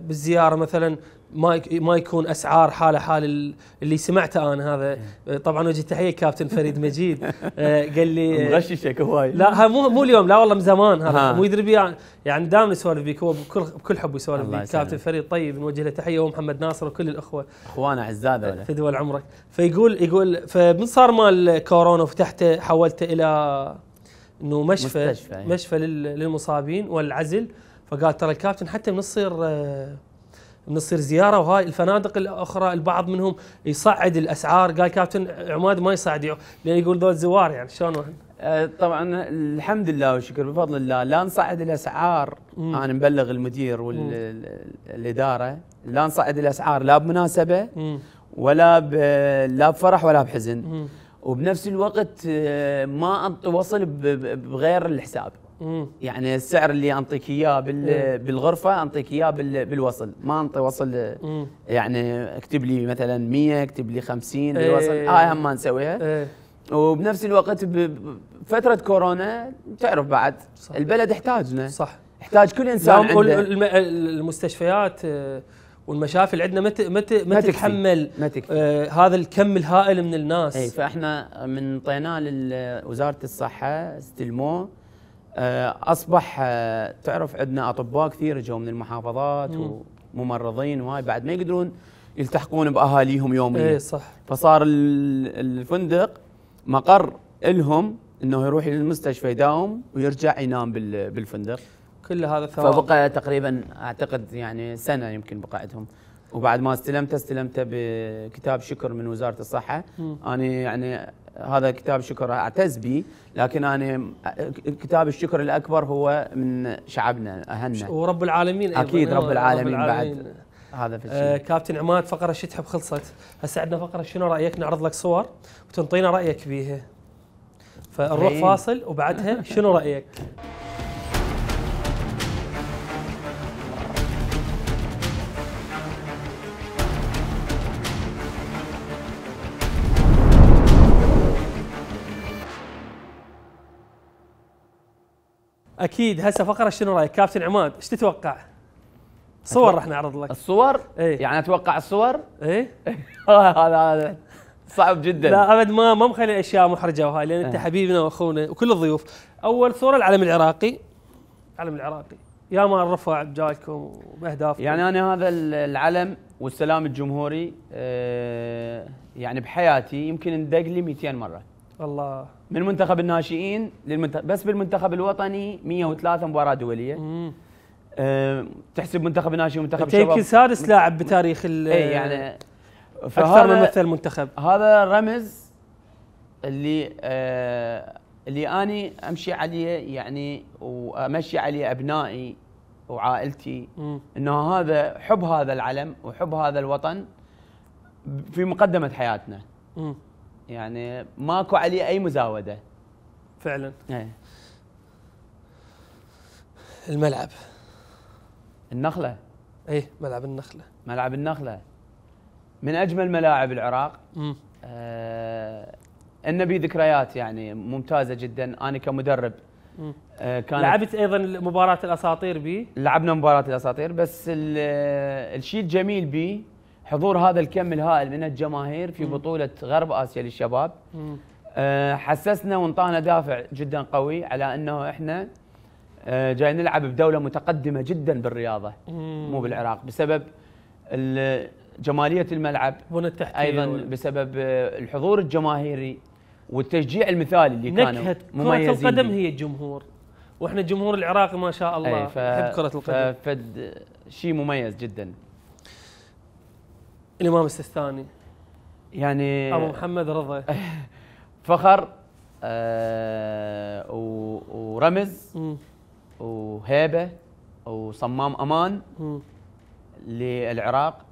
بالزياره مثلا ما ما يكون اسعار حاله حال اللي سمعته انا هذا طبعا وجه تحيه كابتن فريد مجيد [laughs] آه، قال لي [laughs] مغششك هواي لا مو مو اليوم لا والله من زمان هذا مو يدري بي يعني دائما يسولف بيك هو بكل بكل حب يسولف بيك كابتن فريد طيب نوجه له تحيه هو محمد ناصر وكل الاخوه اخوانا اعزاء في دول عمرك فيقول يقول فمن صار مال كورونا وفتحته حولته الى انه مشفى مستشفى إيه. مشفى للمصابين والعزل فقال ترى الكابتن حتى من تصير آه، نصير زياره وهاي الفنادق الاخرى البعض منهم يصعد الاسعار قال كابتن عماد ما يصعد لان يقول ذول زوار يعني شلون أه طبعا الحمد لله والشكر بفضل الله لا نصعد الاسعار مم. انا مبلغ المدير والاداره لا نصعد الاسعار لا بمناسبه مم. ولا لا بفرح ولا بحزن مم. وبنفس الوقت آه، ما وصل بغير الحساب مم. يعني السعر اللي انطيك اياه بالغرفه انطيك اياه بالوصل ما انطي وصل مم. يعني اكتب لي مثلا 100 اكتب لي 50 إيه. بالوصل هاي آه هم ما نسويها ايه. وبنفس الوقت بفتره كورونا تعرف بعد صح. البلد احتاجنا صح احتاج كل انسان عنده المستشفيات آه، والمشافي اللي عندنا مت مت ما تتحمل آه هذا الكم الهائل من الناس اي فاحنا من طيناه لوزاره الصحه استلموه آه، اصبح آه، تعرف عندنا اطباء كثير جو من المحافظات وممرضين وهاي بعد ما يقدرون يلتحقون باهاليهم يوميا اي صح فصار الفندق مقر الهم انه يروح للمستشفى يداوم ويرجع ينام بالفندق كل هذا ثواب فبقى تقريبا اعتقد يعني سنه يمكن بقعدهم وبعد ما استلمته استلمته بكتاب شكر من وزاره الصحه انا يعني هذا كتاب شكر اعتز به لكن انا كتاب الشكر الاكبر هو من شعبنا اهلنا ورب العالمين اكيد رب العالمين, أيوة، رب العالمين بعد هذا في آه، الشيء آه كابتن عماد فقره شو تحب خلصت هسه عندنا فقره شنو رايك نعرض لك صور وتنطينا رايك بيها؟ فنروح فاصل وبعدها شنو رايك اكيد هسه فقره شنو رايك كابتن عماد ايش تتوقع؟ صور راح نعرض لك الصور؟ ايه؟ يعني اتوقع الصور؟ ايه [laughs] هذا هذا صعب جدا لا ابد ما ما مخلي اشياء محرجه وهاي لان انت اه. حبيبنا واخونا وكل الضيوف اول صوره العلم العراقي العلم العراقي يا ما رفع بجالكم باهدافكم يعني انا هذا العلم والسلام الجمهوري اه يعني بحياتي يمكن اندق لي 200 مره الله من منتخب الناشئين للمنتخب بس بالمنتخب الوطني 103 مباراه دوليه أه تحسب منتخب الناشئين ومنتخب طيب، الشباب يمكن سادس لاعب بتاريخ ال اي يعني اكثر من مثل منتخب هذا رمز اللي آه اللي اني امشي عليه يعني وامشي عليه ابنائي وعائلتي مم. انه هذا حب هذا العلم وحب هذا الوطن في مقدمه حياتنا مم. يعني ماكو عليه اي مزاوده فعلا ايه الملعب النخله ايه ملعب النخله ملعب النخله من اجمل ملاعب العراق امم آه النبي ذكريات يعني ممتازه جدا انا كمدرب آه، كان لعبت ايضا مباراه الاساطير بي لعبنا مباراه الاساطير بس الشيء الجميل بي حضور هذا الكم الهائل من الجماهير في بطولة غرب آسيا للشباب آه، حسسنا وانطانا دافع جدا قوي على أنه إحنا آه، جاي نلعب بدولة متقدمة جدا بالرياضة مو بالعراق بسبب جمالية الملعب أيضا بسبب آه، الحضور الجماهيري والتشجيع المثالي اللي كانوا نكهة كرة القدم هي الجمهور واحنا الجمهور العراقي ما شاء الله يحب كرة القدم فد شيء مميز جدا الامام السستاني يعني ابو محمد رضا [laughs] فخر آه ورمز وهيبه وصمام امان للعراق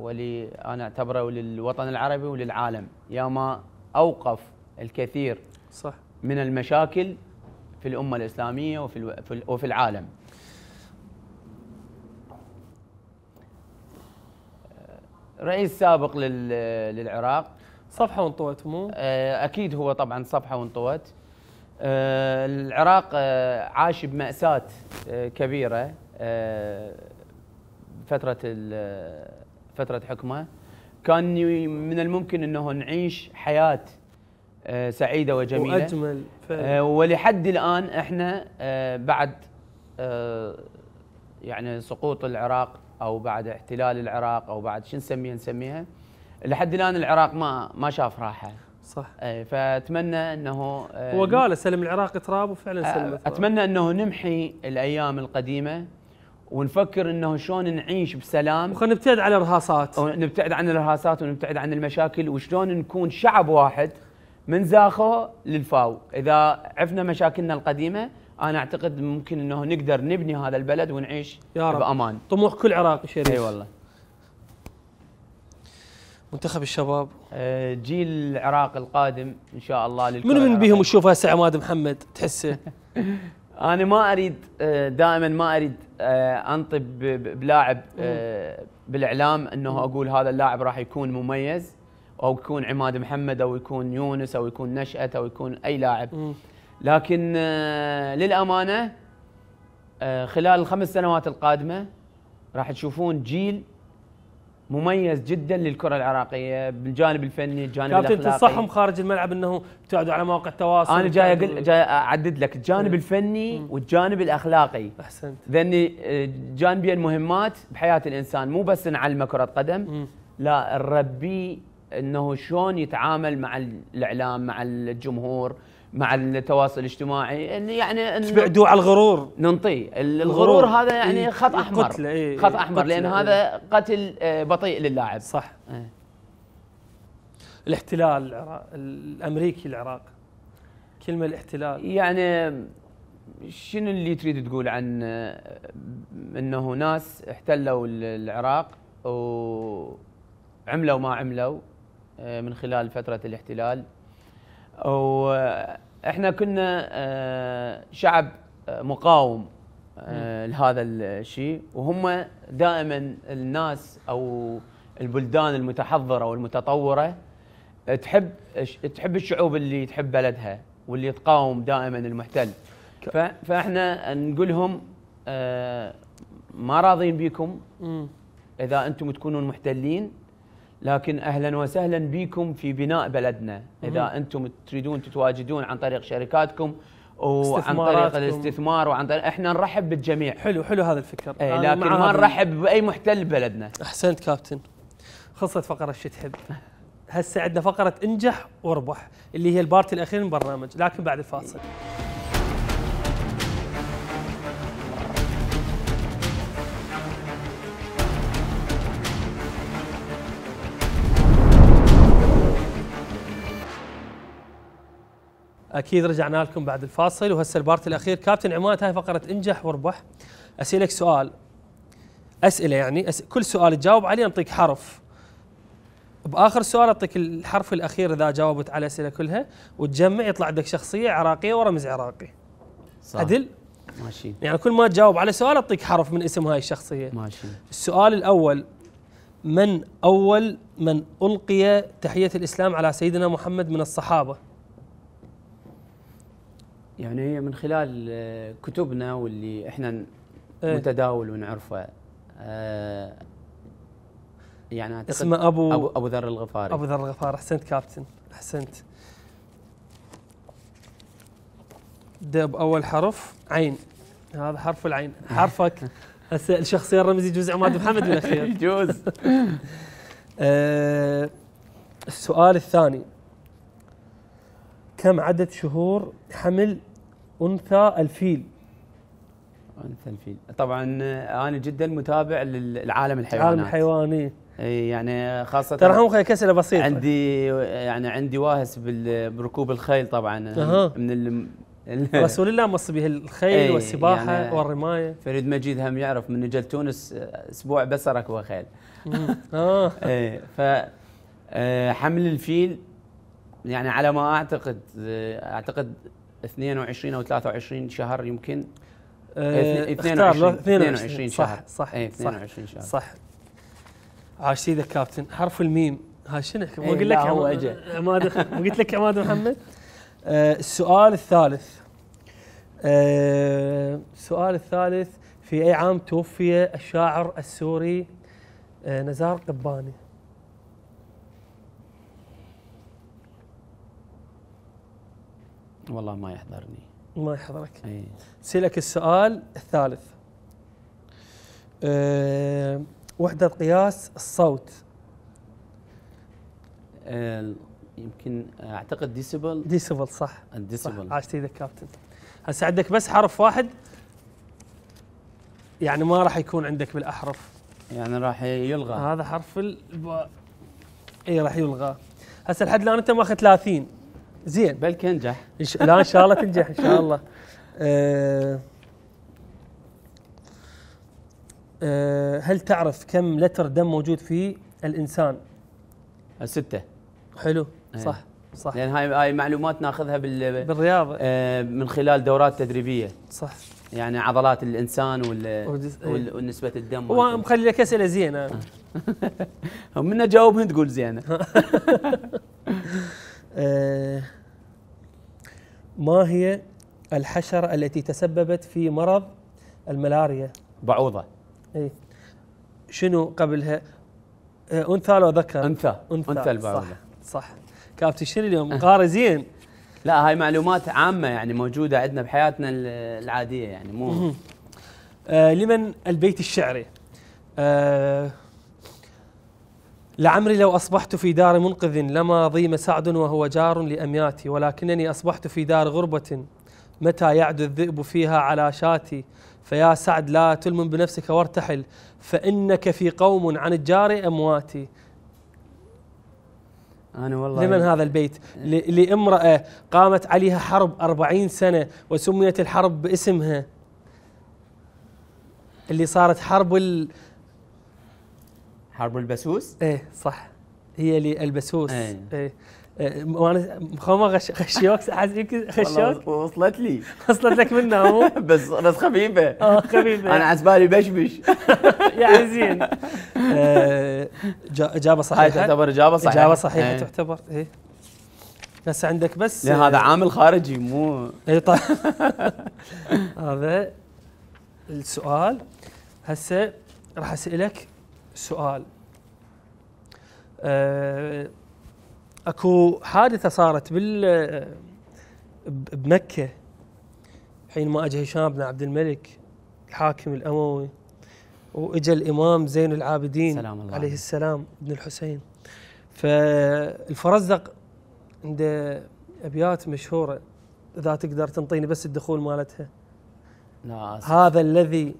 ولي انا اعتبره للوطن العربي وللعالم يا ما اوقف الكثير صح من المشاكل في الامه الاسلاميه وفي وفي العالم رئيس سابق للعراق صفحه وانطوت مو؟ آه، اكيد هو طبعا صفحه وانطوت آه، العراق آه، عاش بمأساة كبيرة فترة فترة حكمه كان من الممكن انه نعيش حياة سعيدة وجميلة واجمل فعلا. ولحد الان احنا بعد يعني سقوط العراق او بعد احتلال العراق او بعد شو نسميها نسميها لحد الان العراق ما ما شاف راحه صح اي فاتمنى انه إيه، هو قال سلم العراق تراب وفعلا سلم التراب. اتمنى انه نمحي الايام القديمه ونفكر انه شلون نعيش بسلام وخلينا نبتعد عن الارهاصات نبتعد عن الارهاصات ونبتعد عن المشاكل وشلون نكون شعب واحد من زاخو للفاو اذا عفنا مشاكلنا القديمه انا اعتقد ممكن انه نقدر نبني هذا البلد ونعيش يا رب. بامان طموح كل عراقي شريف اي والله منتخب الشباب آه، جيل العراق القادم ان شاء الله للكره من من بيهم تشوف هسه عماد محمد تحسه [laughs] انا ما اريد آه، دائما ما اريد آه، انطب بلاعب بالاعلام انه اقول هذا اللاعب راح يكون مميز او يكون عماد محمد او يكون يونس او يكون نشأة او يكون اي لاعب لكن آه، للامانه آه، خلال الخمس سنوات القادمه راح تشوفون جيل مميز جدا للكره العراقيه بالجانب الفني الجانب كابتن الاخلاقي تنصحهم خارج الملعب انه تقعدوا على مواقع التواصل انا جاي اقول جاي اعدد لك الجانب إيه. الفني والجانب الاخلاقي احسنت لان آه، جانبين مهمات بحياه الانسان مو بس نعلمه كره قدم مم. لا نربيه انه شلون يتعامل مع الاعلام مع الجمهور مع التواصل الاجتماعي ان يعني تبعدوا على الغرور ننطي الغرور هذا يعني إيه، خط إيه، احمر قتل إيه خط احمر لان إيه هذا قتل آه، بطيء للاعب صح إيه الاحتلال العراق الامريكي العراق كلمه الاحتلال يعني شنو اللي تريد تقول عن آه، انه ناس احتلوا العراق وعملوا ما عملوا آه، من خلال فتره الاحتلال واحنا كنا آه، شعب آه، مقاوم آه، لهذا الشيء وهم دائما الناس او البلدان المتحضره والمتطوره تحب تحب الشعوب اللي تحب بلدها واللي تقاوم دائما المحتل فاحنا نقولهم ما راضين بيكم اذا انتم تكونون محتلين لكن اهلا وسهلا بكم في بناء بلدنا اذا مم. انتم تريدون تتواجدون عن طريق شركاتكم وعن طريق الاستثمار وعن طريق احنا نرحب بالجميع حلو حلو هذا الفكر أي لكن ما نرحب باي محتل بلدنا احسنت كابتن خلصت فقره شو تحب هسه عندنا فقره انجح واربح اللي هي البارت الاخير من البرنامج لكن بعد الفاصل اكيد رجعنا لكم بعد الفاصل وهسه البارت الاخير كابتن عماد هاي فقره انجح واربح اسالك سؤال اسئله يعني أس... كل سؤال تجاوب عليه نعطيك حرف باخر سؤال اعطيك الحرف الاخير اذا جاوبت على الاسئله كلها وتجمع يطلع عندك شخصيه عراقيه ورمز عراقي صح. عدل ماشي يعني كل ما تجاوب على سؤال اعطيك حرف من اسم هاي الشخصيه ماشي السؤال الاول من اول من القي تحيه الاسلام على سيدنا محمد من الصحابه يعني هي من خلال آه، كتبنا واللي احنا إيه. متداول ونعرفه آه، يعني اعتقد اسمه ابو ابو, ذر الغفاري ابو ذر الغفاري احسنت كابتن احسنت دب اول حرف عين هذا حرف العين [laughs] حرفك هسه الشخصيه الرمزي يجوز عماد محمد بالاخير [laughs] يجوز آه، السؤال الثاني كم عدد شهور حمل أنثى الفيل أنثى الفيل طبعا آه، أنا جدا متابع للعالم الحيواني العالم الحيواني يعني خاصة ترى هم كسلة بسيطة عندي يعني عندي واهس بركوب الخيل طبعا أه. من ال رسول الله مص به الخيل والسباحة يعني والرماية فريد مجيد هم يعرف من نجل تونس آه، اسبوع بس ركوب خيل اه [laughs] ف آه، حمل الفيل يعني على ما اعتقد اعتقد 22 او 23 شهر يمكن اه 22 22 شهر صح ايه 22 صح شهر صح عاش سيدك كابتن حرف الميم ها شنو اقول إيه، لك هو اجى عماد [laughs] قلت لك عماد محمد آه، السؤال الثالث آه، السؤال الثالث في اي عام توفي الشاعر السوري آه، نزار قباني والله ما يحضرني ما يحضرك أي. سألك السؤال الثالث أه وحدة قياس الصوت أه يمكن اعتقد ديسيبل ديسيبل صح الديسيبل صح. عاشت ايدك كابتن هسه عندك بس حرف واحد يعني ما راح يكون عندك بالاحرف يعني راح يلغى هذا حرف الباء اي راح يلغى هسه لحد الان انت ماخذ 30 زين بلكي انجح لا ان شاء الله تنجح ان شاء الله [laughs] أه أه هل تعرف كم لتر دم موجود في الانسان؟ الستة حلو إيه. صح هي. صح لان هاي هاي معلومات ناخذها بال بالرياضه آه من خلال دورات تدريبيه صح يعني عضلات الانسان وال إيه. وال ونسبه الدم هو مخلي لك اسئله زينه ومن [laughs] اجاوبهن تقول زينه [laughs] آه، ما هي الحشرة التي تسببت في مرض الملاريا بعوضة اي شنو قبلها آه، انثى لو ذكر انثى انثى, أنثى البعوضة صح صح كابتن شنو اليوم قارزين لا هاي معلومات عامة يعني موجودة عندنا بحياتنا العادية يعني مو آه لمن البيت الشعري آه لعمري لو أصبحت في دار منقذ لما ضيم سعد وهو جار لأمياتي ولكنني أصبحت في دار غربة متى يعد الذئب فيها على شاتي فيا سعد لا تلمن بنفسك وارتحل فإنك في قوم عن الجار أمواتي أنا والله لمن هذا البيت لامرأة قامت عليها حرب أربعين سنة وسميت الحرب باسمها اللي صارت حرب حرب البسوس ايه صح هي اللي البسوس ايه, ايه. إيه، وانا مخومه غش غشيوك يمكن خشوك وصلت لي وصلت لك منها مو [laughs] بس بس خفيفه اه خفيفه انا عزبالي بشبش [laughs] يعني زين اجابه آه، صحيحه هاي تعتبر اجابه صحيحه اجابه صحيحه إيه. تعتبر ايه بس عندك بس لا هذا عامل خارجي مو اي طيب [laughs] هذا السؤال هسه راح اسالك سؤال آه، اكو حادثه صارت بال بمكه حينما اجى هشام بن عبد الملك الحاكم الاموي واجى الامام زين العابدين سلام الله عليه السلام بن الحسين فالفرزدق عنده ابيات مشهوره اذا تقدر تنطيني بس الدخول مالتها هذا الذي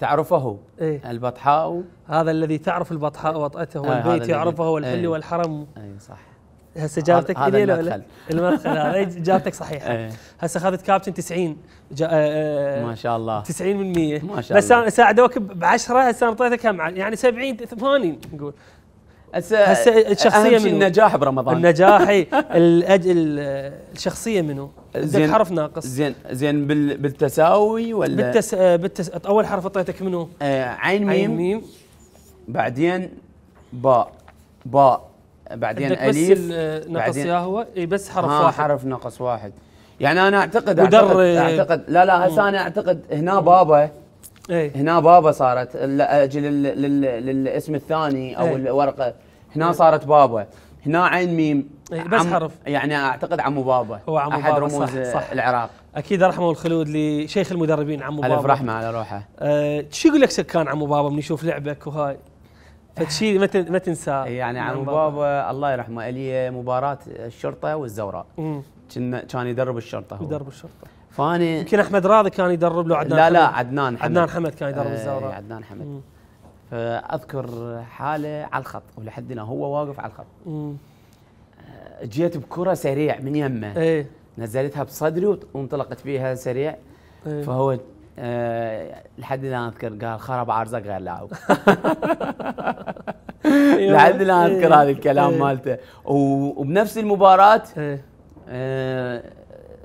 تعرفه إيه؟ البطحاء هذا الذي تعرف البطحاء إيه. وطأته آه، والبيت يعرفه والحل أيه والحرم اي صح هسه جابتك هذا المدخل [laughs] المدخل إيه، جابتك صحيحه ايه هسه اخذت كابتن 90 جا آه،, اه ما شاء الله 90 100 ما شاء الله بس ساعدوك ب 10 هسه انا اعطيتك كم يعني 70 80 نقول هسه الشخصيه منو النجاح برمضان النجاح [laughs] الأجل الشخصيه منو زين حرف ناقص زين زين بال بالتساوي ولا بالتس... آه، بالتس... اول حرف اعطيتك منو آه عين ميم عين ميم بعدين باء باء بعدين أليف بس آه، نقص يا هو اي بس حرف واحد حرف نقص واحد يعني انا اعتقد اعتقد, أعتقد لا لا هسه انا اعتقد هنا بابا ايه هنا بابا صارت لاجل للاسم الثاني او ايه الورقه هنا صارت بابا هنا عين ميم بس عم حرف يعني اعتقد عمو بابا هو عمو احد بابا رموز صح صح العراق اكيد رحمه الخلود لشيخ المدربين عمو بابا الف رحمه على روحه أه شو يقول لك سكان عمو بابا من يشوف لعبك وهاي فشيء [laughs] ما ما تنساه يعني عمو بابا, بابا الله يرحمه لي مباراه الشرطه والزوراء كان كان يدرب الشرطه هو يدرب الشرطه فاني يمكن احمد راضي كان يدرب له عدنان لا لا عدنان حمد عدنان حمد كان يدرب الزوراء عدنان حمد فاذكر حاله على الخط ولحد الان هو واقف على الخط جيت بكره سريع من يمه ايه نزلتها بصدري وانطلقت فيها سريع ايه فهو أه لحد الان اذكر قال خرب عرزك غير لاعب لحد الان اذكر إيه. هذا الكلام ايه مالته وبنفس المباراه ايه آه،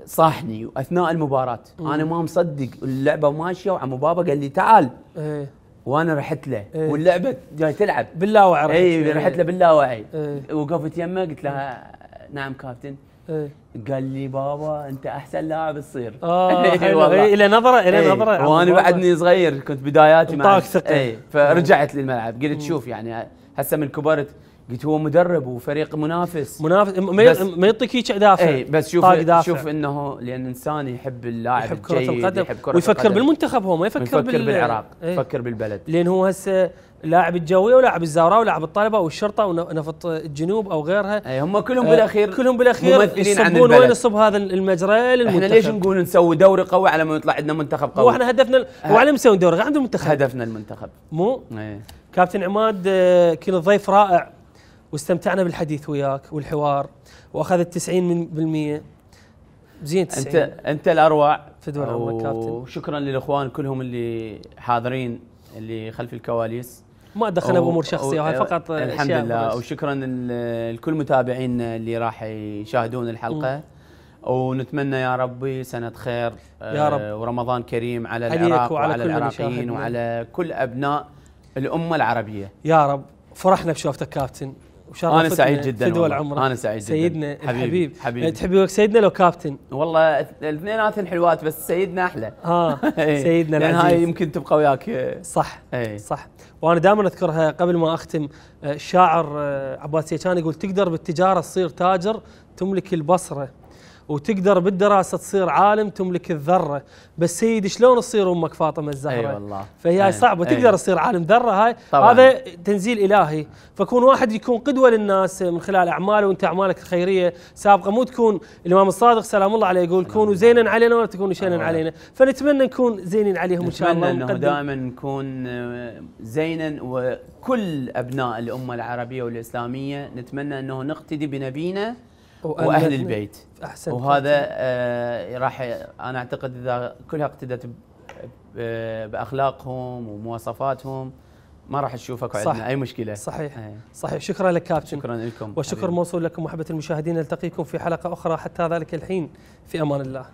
صاحني واثناء المباراه انا ما مصدق اللعبه ماشيه وعمو بابا قال لي تعال ايه وانا رحت له إيه؟ واللعبه جاي تلعب باللاوعي اي رحت له إيه. باللاوعي إيه؟ وقفت يمه قلت لها نعم كابتن إيه؟ قال لي بابا انت احسن لاعب تصير اه [laughs] إيه الى نظره الى إيه نظره وانا بعدني صغير كنت بداياتي مع اي فرجعت للملعب قلت شوف يعني هسه من كبرت قلت هو مدرب وفريق منافس منافس ما يعطيك هيك دافع اي بس شوف دافع. شوف انه لان انسان يحب اللاعب يحب كرة القدم يحب كرة ويفكر القدم. بالمنتخب هو ما يفكر, يفكر بال... بالعراق ايه؟ يفكر بالبلد لان هو هسه لاعب الجويه ولاعب الزوراء ولاعب الطلبه والشرطه ونفط الجنوب او غيرها اي هم كلهم بالاخير آه، كلهم بالاخير يصبون وين يصب هذا المجرى للمنتخب احنا ليش نقول نسوي دوري قوي على ما يطلع عندنا منتخب قوي؟ واحنا هدفنا هو على مسوي دوري عندنا منتخب هدفنا المنتخب مو؟ ايه كابتن عماد آه، كان ضيف رائع واستمتعنا بالحديث وياك والحوار واخذت 90% زين 90 انت انت الاروع تدور عمرك كابتن وشكرا للاخوان كلهم اللي حاضرين اللي خلف الكواليس ما دخلنا بامور شخصيه هاي فقط الحمد لله وشكرا لكل متابعينا اللي راح يشاهدون الحلقه م. ونتمنى يا ربي سنة خير يا رب آه، ورمضان كريم على العراق وعلى, وعلى العراقيين وعلى كل أبناء الأمة العربية يا رب فرحنا بشوفتك كابتن انا سعيد جدا في دول عمرك انا سعيد جدا سيدنا الحبيب حبيبي يعني تحب سيدنا لو كابتن؟ والله الاثنيناتهم حلوات بس سيدنا احلى [laughs] اه [laughs] إيه. سيدنا لان هاي يمكن تبقى وياك صح ايه صح وانا دائما اذكرها قبل ما اختم الشاعر آه، آه، عباسيه كان يقول تقدر بالتجاره تصير تاجر تملك البصره وتقدر بالدراسه تصير عالم تملك الذره بس سيدي شلون تصير امك فاطمه الزهراء اي أيوة والله فهي أيه صعبه أيه تقدر تصير عالم ذره هاي طبعًا. هذا تنزيل الهي فكون واحد يكون قدوه للناس من خلال اعماله وانت اعمالك الخيريه سابقه مو تكون الامام الصادق سلام الله عليه يقول كونوا زينا علينا ولا تكونوا شينا علينا فنتمنى نكون زينين عليهم ان شاء الله نتمنى انه دائما نكون آه، زينا وكل ابناء الامه العربيه والاسلاميه نتمنى انه نقتدي بنبينا واهل البيت أحسن وهذا آه راح انا اعتقد اذا كلها اقتدت آه، باخلاقهم ومواصفاتهم ما راح تشوفك عندنا اي مشكله صحيح أي. صحيح شكرا لك كابتن شكرا لكم وشكر حبيب. موصول لكم محبه المشاهدين نلتقيكم في حلقه اخرى حتى ذلك الحين في امان الله